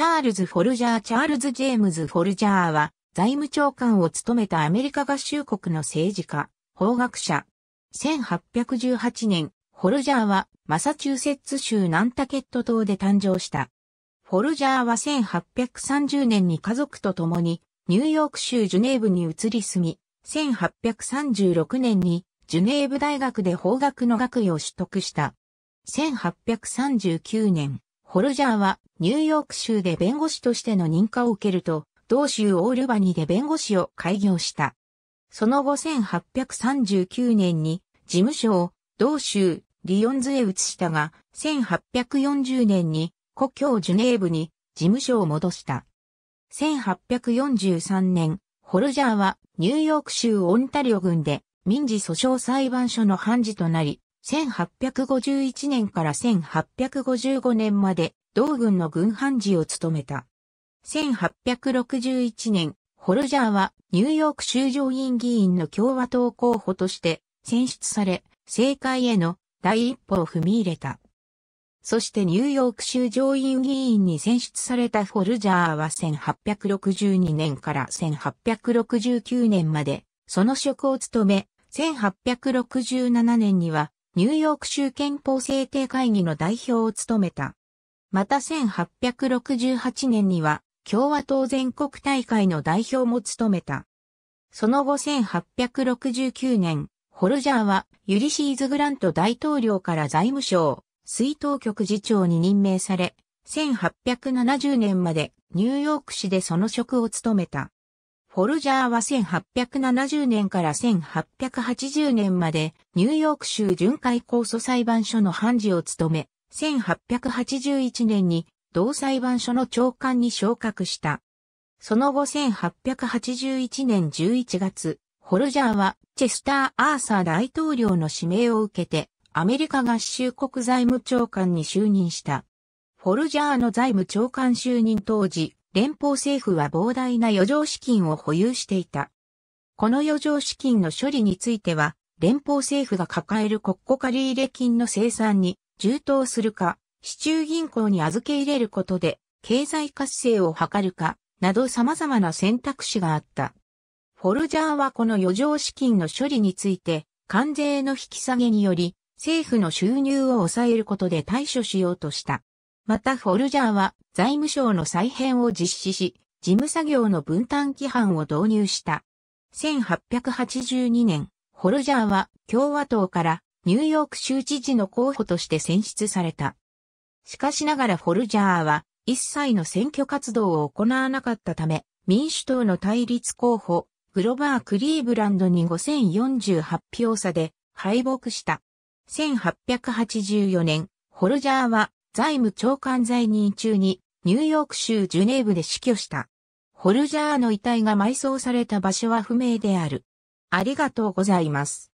チャールズ・フォルジャー・チャールズ・ジェームズ・フォルジャーは、財務長官を務めたアメリカ合衆国の政治家、法学者。1818年、フォルジャーは、マサチューセッツ州ナンタケット島で誕生した。フォルジャーは1830年に家族と共に、ニューヨーク州ジュネーブに移り住み、1836年に、ジュネーブ大学で法学の学位を取得した。1839年、ホルジャーはニューヨーク州で弁護士としての認可を受けると、同州オールバニで弁護士を開業した。その後1839年に事務所を同州リヨンズへ移したが、1840年に故郷ジュネーブに事務所を戻した。1843年、ホルジャーはニューヨーク州オンタリオ郡で民事訴訟裁判所の判事となり、1851年から1855年まで同軍の軍判事を務めた。1861年、ホルジャーはニューヨーク州上院議員の共和党候補として選出され、政界への第一歩を踏み入れた。そしてニューヨーク州上院議員に選出されたホルジャーは1862年から1869年までその職を務め、1867年にはニューヨーク州憲法制定会議の代表を務めた。また1868年には共和党全国大会の代表も務めた。その後1869年、ホルジャーはユリシーズ・グラント大統領から財務省、水道局次長に任命され、1870年までニューヨーク市でその職を務めた。フォルジャーは1870年から1880年までニューヨーク州巡回控訴裁判所の判事を務め、1881年に同裁判所の長官に昇格した。その後1881年11月、ホルジャーはチェスター・アーサー大統領の指名を受けて、アメリカ合衆国財務長官に就任した。フォルジャーの財務長官就任当時、連邦政府は膨大な余剰資金を保有していた。この余剰資金の処理については、連邦政府が抱える国庫借入金の生産に充当するか、市中銀行に預け入れることで経済活性を図るか、など様々な選択肢があった。フォルジャーはこの余剰資金の処理について、関税の引き下げにより、政府の収入を抑えることで対処しようとした。またフォルジャーは財務省の再編を実施し、事務作業の分担規範を導入した。1882年、フォルジャーは共和党からニューヨーク州知事の候補として選出された。しかしながらフォルジャーは一切の選挙活動を行わなかったため、民主党の対立候補、グロバー・クリーブランドに5048票差で敗北した。1884年、ホルジャーは財務長官在任中にニューヨーク州ジュネーブで死去した。ホルジャーの遺体が埋葬された場所は不明である。ありがとうございます。